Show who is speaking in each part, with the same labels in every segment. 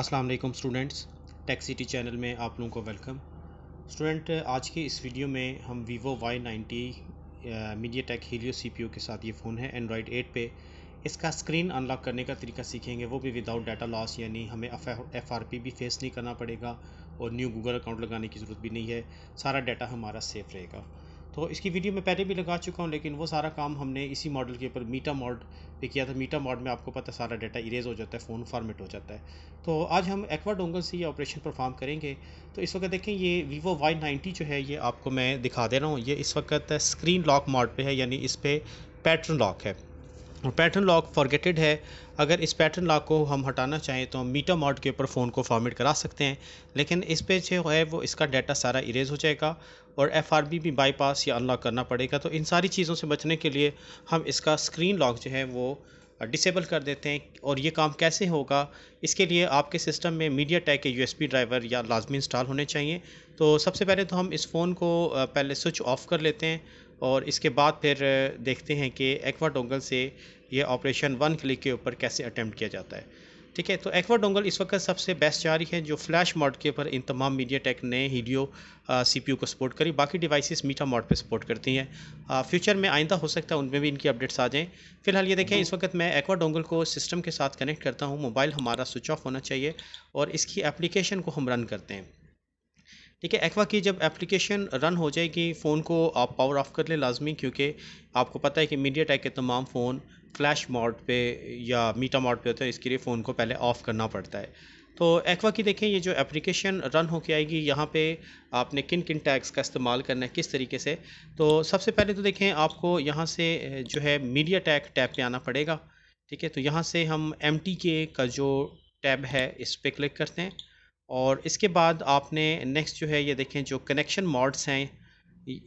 Speaker 1: Aslam students tech city channel में आप लोगों को वेलकम स्टूडेंट आज के इस वीडियो में हम Vivo Y ninety MediaTek Helio C के साथ ये फ़ोन है एंड्रॉयड 8 पे इसका स्क्रीन अनलॉक करने का तरीका सीखेंगे वो भी विदाउट डाटा लॉस यानी हमें एफ आर पी भी फेस नहीं करना पड़ेगा और न्यू गूगल अकाउंट लगाने की ज़रूरत भी नहीं है सारा डाटा हमारा सेफ रहेगा तो इसकी वीडियो मैं पहले भी लगा चुका हूँ लेकिन वो सारा काम हमने इसी मॉडल के ऊपर मीटा मॉड पे किया था मीटा मॉड में आपको पता सारा डाटा इरेज हो जाता है फ़ोन फॉर्मेट हो जाता है तो आज हम एक्वा डोंगल से ये ऑपरेशन परफॉर्म करेंगे तो इस वक्त देखें ये वीवो वाई नाइन्टी जो है ये आपको मैं दिखा दे रहा हूँ ये इस वक्त स्क्रीन लॉक मॉड पर है यानी इस पर पैटर्न लॉक है पैटर्न लॉक फॉरगेटेड है अगर इस पैटर्न लॉक को हम हटाना चाहें तो हम मीटा मॉड के ऊपर फ़ोन को फॉर्मेट करा सकते हैं लेकिन इस पे जो है वो इसका डाटा सारा इरेज हो जाएगा और एफ आर बी भी बाईपास या अनलॉक करना पड़ेगा तो इन सारी चीज़ों से बचने के लिए हम इसका स्क्रीन लॉक जो है वो डिसेबल कर देते हैं और ये काम कैसे होगा इसके लिए आपके सिस्टम में मीडिया टैग के यूएसबी ड्राइवर या लाजमी इंस्टॉल होने चाहिए तो सबसे पहले तो हम इस फ़ोन को पहले स्विच ऑफ़ कर लेते हैं और इसके बाद फिर देखते हैं कि एक्वा डोंगल से ये ऑपरेशन वन क्लिक के ऊपर कैसे अटैम्प्ट किया जाता है ठीक है तो एक्वा डोंगल इस वक्त सबसे बेस्ट जारी है जो फ्लैश मॉड के ऊपर इन तमाम मीडिया टेक ने हीडियो सीपीयू को सपोर्ट करी बाकी डिवाइसेस मीठा मॉड पे सपोर्ट करती हैं फ्यूचर में आइंदा हो सकता है उनमें भी इनकी अपडेट्स आ जाएँ फिलहाल ये देखें इस वक्त मैं एक्वा डोंगल को सिस्टम के साथ कनेक्ट करता हूँ मोबाइल हमारा स्विच ऑफ होना चाहिए और इसकी एप्लीकेशन को हम रन करते हैं ठीक है एक्वा की जब एप्लीकेशन रन हो जाएगी फ़ोन को आप पावर ऑफ कर लें लाजमी क्योंकि आपको पता है कि मीडिया टैक के तमाम फ़ोन फ्लैश मॉड पे या मीटा मॉड पे होते हैं इसके लिए फ़ोन को पहले ऑफ़ करना पड़ता है तो एक्वा की देखें ये जो एप्लीकेशन रन होके आएगी यहाँ पे आपने किन किन टैग्स का इस्तेमाल करना है किस तरीके से तो सबसे पहले तो देखें आपको यहाँ से जो है मीडिया टैग टैब पे आना पड़ेगा ठीक है तो यहाँ से हम एम का जो टैब है इस पर क्लिक करते हैं और इसके बाद आपने नेक्स्ट जो है ये देखें जो कनेक्शन मॉड्स हैं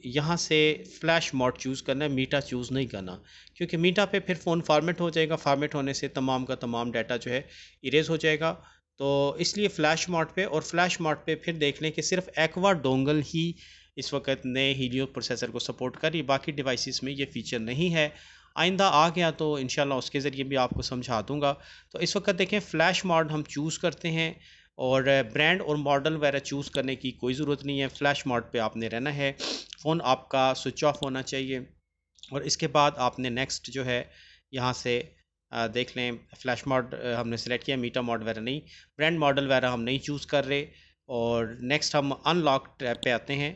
Speaker 1: यहाँ से फ्लैश मॉड चूज़ करना है मीटा चूज़ नहीं करना क्योंकि मीटा पे फिर फ़ोन फॉर्मेट हो जाएगा फॉर्मेट होने से तमाम का तमाम डाटा जो है इरेज हो जाएगा तो इसलिए फ्लैश मॉड पे और फ्लैश मॉड पे फिर देख लें कि सिर्फ एक्वा डोंगल ही इस वक्त नए हीलियो प्रोसेसर को सपोर्ट कर रही बाकी डिवाइसिस में ये फीचर नहीं है आइंदा आ गया तो इन उसके ज़रिए भी आपको समझा दूँगा तो इस वक्त देखें फ्लैश मॉड हम चूज़ करते हैं और ब्रांड और मॉडल वगैरह चूज़ करने की कोई ज़रूरत नहीं है फ्लैश मोड पे आपने रहना है फ़ोन आपका स्विच ऑफ होना चाहिए और इसके बाद आपने नेक्स्ट जो है यहाँ से देख लें फ्लैश मॉड हमने सेलेक्ट किया मीटा मॉड वगैरह नहीं ब्रांड मॉडल वगैरह हम नहीं चूज़ कर रहे और नेक्स्ट हम अनलॉक टैप पे आते हैं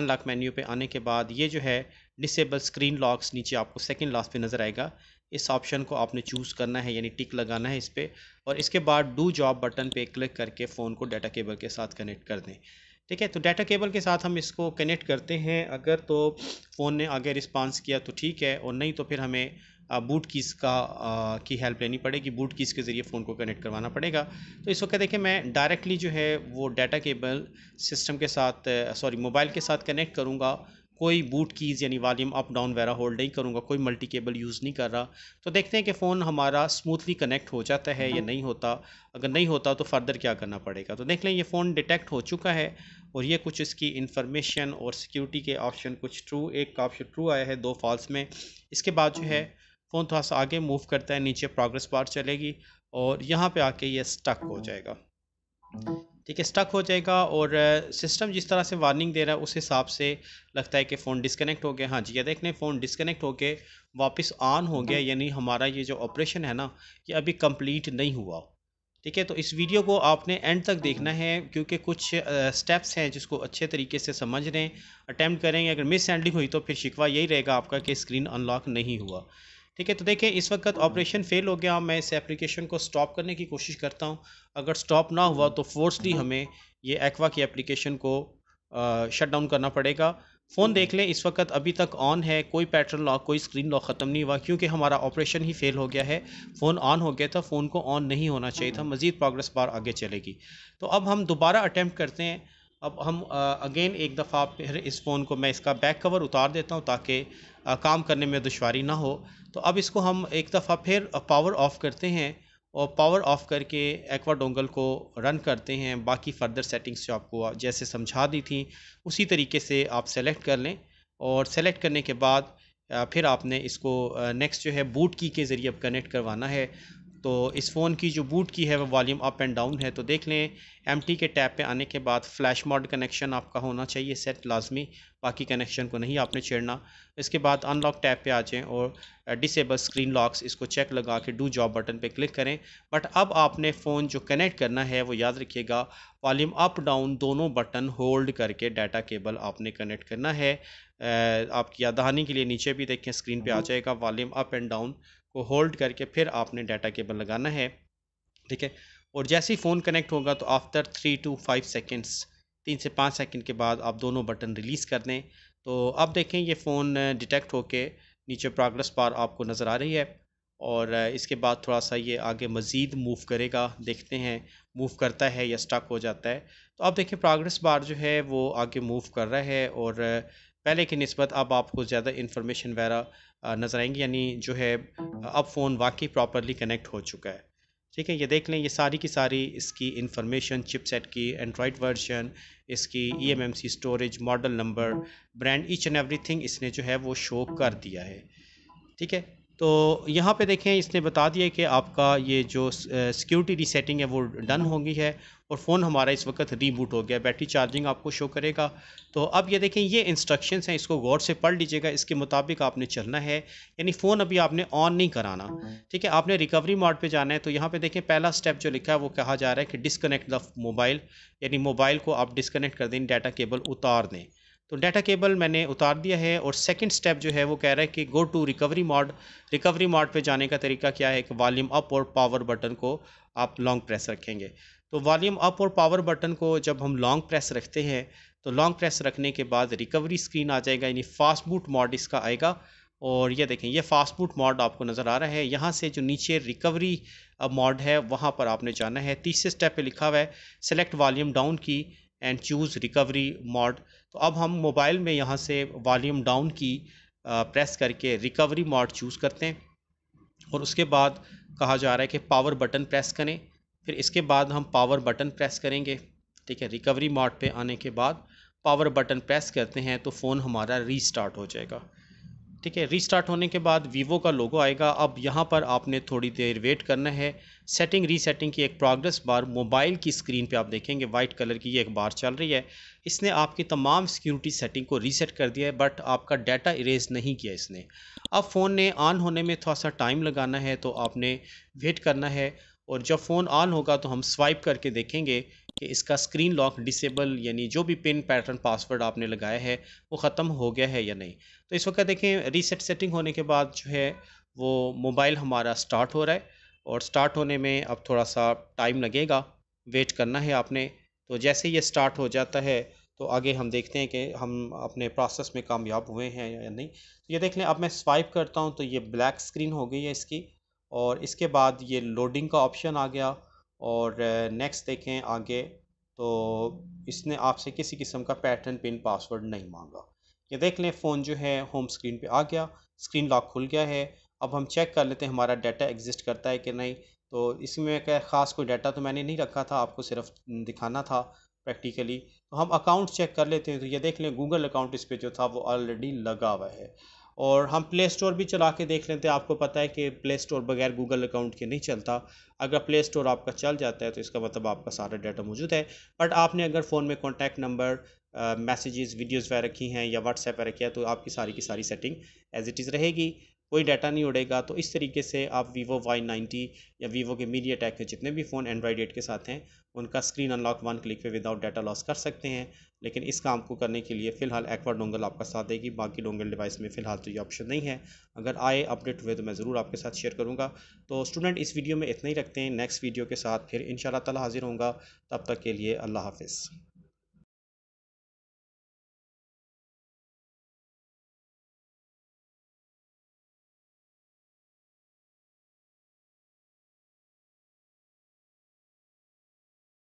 Speaker 1: अनलॉक मेन्यू पे आने के बाद ये जो है डिसेबल स्क्रीन लॉक्स नीचे आपको सेकंड लास्ट पे नज़र आएगा इस ऑप्शन को आपने चूज़ करना है यानी टिक लगाना है इस पर और इसके बाद डू जॉब बटन पे क्लिक करके फ़ोन को डाटा केबल के साथ कनेक्ट कर दें ठीक है तो डाटा केबल के साथ हम इसको कनेक्ट करते हैं अगर तो फ़ोन ने आगे रिस्पांस किया तो ठीक है और नहीं तो फिर हमें बूट कीस का आ, की हेल्प लेनी पड़ेगी बूट कीस के ज़रिए फ़ोन को कनेक्ट करवाना पड़ेगा तो इस वक्त देखिए मैं डायरेक्टली जो है वो डाटा केबल सिस्टम के साथ सॉरी मोबाइल के साथ कनेक्ट करूँगा कोई बूट कीज़ यानी वॉल्यूम अप डाउन वगैरह होल्ड नहीं करूँगा कोई मल्टी केबल यूज़ नहीं कर रहा तो देखते हैं कि फ़ोन हमारा स्मूथली कनेक्ट हो जाता है या हाँ। नहीं होता अगर नहीं होता तो फर्दर क्या करना पड़ेगा तो देख लें ये फ़ोन डिटेक्ट हो चुका है और ये कुछ इसकी इन्फॉर्मेशन और सिक्योरिटी के ऑप्शन कुछ ट्रू एक ऑप्शन ट्रू आया है दो फॉल्स में इसके बाद जो है फ़ोन हाँ। थोड़ा सा आगे मूव करता है नीचे प्रोग्रेस बार चलेगी और यहाँ पर आके ये स्टक हो हाँ। जाएगा ठीक है स्टक हो जाएगा और सिस्टम जिस तरह से वार्निंग दे रहा है उस हिसाब से लगता है कि फ़ोन डिसकनेक्ट हो गया हाँ जी ये देखने फ़ोन डिसकनेक्ट होकर वापस ऑन हो गया हाँ। यानी हमारा ये जो ऑपरेशन है ना ये अभी कंप्लीट नहीं हुआ ठीक है तो इस वीडियो को आपने एंड तक देखना हाँ। है क्योंकि कुछ स्टेप्स हैं जिसको अच्छे तरीके से समझ हैं अटैम्प्ट करेंगे अगर मिस हैंडलिंग हुई तो फिर शिकवा यही रहेगा आपका कि स्क्रीन अनलॉक नहीं हुआ ठीक है तो देखें इस वक्त ऑपरेशन फेल हो गया मैं इस एप्लीकेशन को स्टॉप करने की कोशिश करता हूँ अगर स्टॉप ना हुआ तो फोर्सली हमें ये एक्वा की एप्लीकेशन को शट डाउन करना पड़ेगा फ़ोन देख लें इस वक्त अभी तक ऑन है कोई पैटर्न लॉक कोई स्क्रीन लॉक ख़त्म नहीं हुआ क्योंकि हमारा ऑपरेशन ही फेल हो गया है फ़ोन ऑन हो गया था फ़ोन को ऑन नहीं होना चाहिए था हाँ। मज़ीद प्रोग्रेस बार आगे चलेगी तो अब हम दोबारा अटैम्प्ट करते हैं अब हम अगेन एक दफ़ा फिर इस फ़ोन को मैं इसका बैक कवर उतार देता हूँ ताकि काम करने में दुशारी ना हो तो अब इसको हम एक दफ़ा फिर पावर ऑफ़ करते हैं और पावर ऑफ़ करके एक्वा डोंगल को रन करते हैं बाकी फर्दर सेटिंग्स जो आपको जैसे समझा दी थी उसी तरीके से आप सेलेक्ट कर लें और सेलेक्ट करने के बाद फिर आपने इसको नेक्स्ट जो है बूट की के ज़रिए अब कनेक्ट करवाना है तो इस फ़ोन की जो बूट की है वो वॉल्यूम अप एंड डाउन है तो देख लें एम के टैप पे आने के बाद फ्लैश मॉड कनेक्शन आपका होना चाहिए सेट लाजमी बाकी कनेक्शन को नहीं आपने छेड़ना इसके बाद अनलॉक टैप पे आ जाएँ और डिसेबल स्क्रीन लॉक्स इसको चेक लगा के डू जॉब बटन पे क्लिक करें बट अब आपने फ़ोन जो कनेक्ट करना है वो याद रखिएगा वॉल्यूम अप डाउन दोनों बटन होल्ड करके डाटा केबल आपने कनेक्ट करना है आपकी यादहानी के लिए नीचे भी देखें स्क्रीन पे आ हम्म। जाएगा वॉल्यूम अप एंड डाउन को होल्ड करके फिर आपने डाटा केबल लगाना है ठीक है और जैसे ही फ़ोन कनेक्ट होगा तो after three two five seconds तीन से पाँच सेकेंड के बाद आप दोनों बटन रिलीज़ कर दें तो अब देखें ये फ़ोन डिटेक्ट होके नीचे प्रोग्रेस बार आपको नज़र आ रही है और इसके बाद थोड़ा सा ये आगे मज़ीद मूव करेगा देखते हैं मूव करता है या स्टक हो जाता है तो आप देखें प्रोग्रेस बार जो है वो आगे मूव कर रहा है और पहले की नस्बत अब आपको ज़्यादा इन्फॉर्मेशन वगैरह नज़र आएंगी यानी जो है अब फ़ोन वाकई प्रॉपरली कनेक्ट हो चुका है ठीक है ये देख लें ये सारी की सारी इसकी इन्फॉर्मेशन चिपसेट की एंड्रॉयड वर्जन इसकी eMMC storage model number brand each and everything इसने जो है वो शो कर दिया है ठीक है तो यहाँ पे देखें इसने बता दिया कि आपका ये जो सिक्योरिटी रीसेटिंग है वो डन होगी है और फ़ोन हमारा इस वक्त रीबूट हो गया बैटरी चार्जिंग आपको शो करेगा तो अब ये देखें ये इंस्ट्रक्शंस हैं इसको गौर से पढ़ लीजिएगा इसके मुताबिक आपने चलना है यानी फ़ोन अभी आपने ऑन नहीं कराना ठीक है आपने रिकवरी मोड पे जाना है तो यहाँ पे देखें पहला स्टेप जो लिखा है वो कहा जा रहा है कि डिसकनेक्ट द मोबाइल यानी मोबाइल को आप डिसकनेक्ट कर दें डाटा केबल उतार दें तो डाटा केबल मैंने उतार दिया है और सेकंड स्टेप जो है वो कह रहा है कि go to recovery mode recovery mode पे जाने का तरीका क्या है कि वॉल्यूम अप और पावर बटन को आप लॉन्ग प्रेस रखेंगे तो वॉल्यूम अप और पावर बटन को जब हम लॉन्ग प्रेस रखते हैं तो लॉन्ग प्रेस रखने के बाद रिकवरी स्क्रीन आ जाएगा यानी फास्ट बूट मॉड इसका आएगा और ये देखें ये फास्ट बूट मॉड आपको नज़र आ रहा है यहाँ से जो नीचे रिकवरी मॉड uh, है वहाँ पर आपने जाना है तीसरे स्टेप पे लिखा हुआ है select volume down key and choose recovery mode तो अब हम मोबाइल में यहाँ से वॉल्यूम डाउन की प्रेस करके रिकवरी मोड चूज़ करते हैं और उसके बाद कहा जा रहा है कि पावर बटन प्रेस करें फिर इसके बाद हम पावर बटन प्रेस करेंगे ठीक है रिकवरी मोड पे आने के बाद पावर बटन प्रेस करते हैं तो फ़ोन हमारा रीस्टार्ट हो जाएगा ठीक है रीस्टार्ट होने के बाद वीवो का लोगो आएगा अब यहाँ पर आपने थोड़ी देर वेट करना है सेटिंग रीसेटिंग की एक प्रोग्रेस बार मोबाइल की स्क्रीन पे आप देखेंगे वाइट कलर की ये एक बार चल रही है इसने आपकी तमाम सिक्योरिटी सेटिंग को रीसेट कर दिया है बट आपका डाटा इरेज नहीं किया इसने अब फ़ोन ने ऑन होने में थोड़ा सा टाइम लगाना है तो आपने वेट करना है और जब फ़ोन ऑन होगा तो हम स्वाइप करके देखेंगे कि इसका स्क्रीन लॉक डिसेबल यानी जो भी पिन पैटर्न पासवर्ड आपने लगाया है वो ख़त्म हो गया है या नहीं तो इस वक्त देखें रीसेट सेटिंग होने के बाद जो है वो मोबाइल हमारा स्टार्ट हो रहा है और स्टार्ट होने में अब थोड़ा सा टाइम लगेगा वेट करना है आपने तो जैसे ये स्टार्ट हो जाता है तो आगे हम देखते हैं कि हम अपने प्रोसेस में कामयाब हुए हैं या नहीं तो ये देख लें अब मैं स्वाइप करता हूँ तो ये ब्लैक स्क्रीन हो गई है इसकी और इसके बाद ये लोडिंग का ऑप्शन आ गया और नेक्स्ट देखें आगे तो इसने आपसे किसी किस्म का पैटर्न पिन पासवर्ड नहीं मांगा ये देख लें फ़ोन जो है होम स्क्रीन पे आ गया स्क्रीन लॉक खुल गया है अब हम चेक कर लेते हैं हमारा डाटा एग्जिस्ट करता है कि नहीं तो इसमें क्या ख़ास कोई डाटा तो मैंने नहीं रखा था आपको सिर्फ दिखाना था प्रैक्टिकली तो हम अकाउंट चेक कर लेते हैं तो ये देख लें गूगल अकाउंट इस पर जो था वो ऑलरेडी लगा हुआ है और हम प्ले स्टोर भी चला के देख लेते हैं आपको पता है कि प्ले स्टोर बगैर गूगल अकाउंट के नहीं चलता अगर प्ले स्टोर आपका चल जाता है तो इसका मतलब आपका सारा डाटा मौजूद है बट आपने अगर फ़ोन में कॉन्टैक्ट नंबर मैसेजेस वीडियोस वगैरह रखी हैं या व्हाट्सएप वगैरह किया तो आपकी सारी की सारी सेटिंग एज इट इज़ रहेगी कोई डाटा नहीं उड़ेगा तो इस तरीके से आप वीवो वाई नाइन्टी या वीवो के मीडिया टैक के जितने भी फ़ोन एंड्रॉयड एट के साथ हैं उनका स्क्रीन अनलॉक वन क्लिक पे विदाउट डाटा लॉस कर सकते हैं लेकिन इस काम को करने के लिए फ़िलहाल एक्वा डोंगल आपका साथ देगी बाकी डोंगल डिवाइस में फ़िलहाल तो ये ऑप्शन नहीं है अगर आए अपडेट हुए तो मैं ज़रूर आपके साथ शेयर करूँगा तो स्टूडेंट इस वीडियो में इतना ही रखते हैं नेक्स्ट वीडियो के साथ फिर इन ताला हाज़िर होंगे तब तक के लिए अल्लाह हाफ़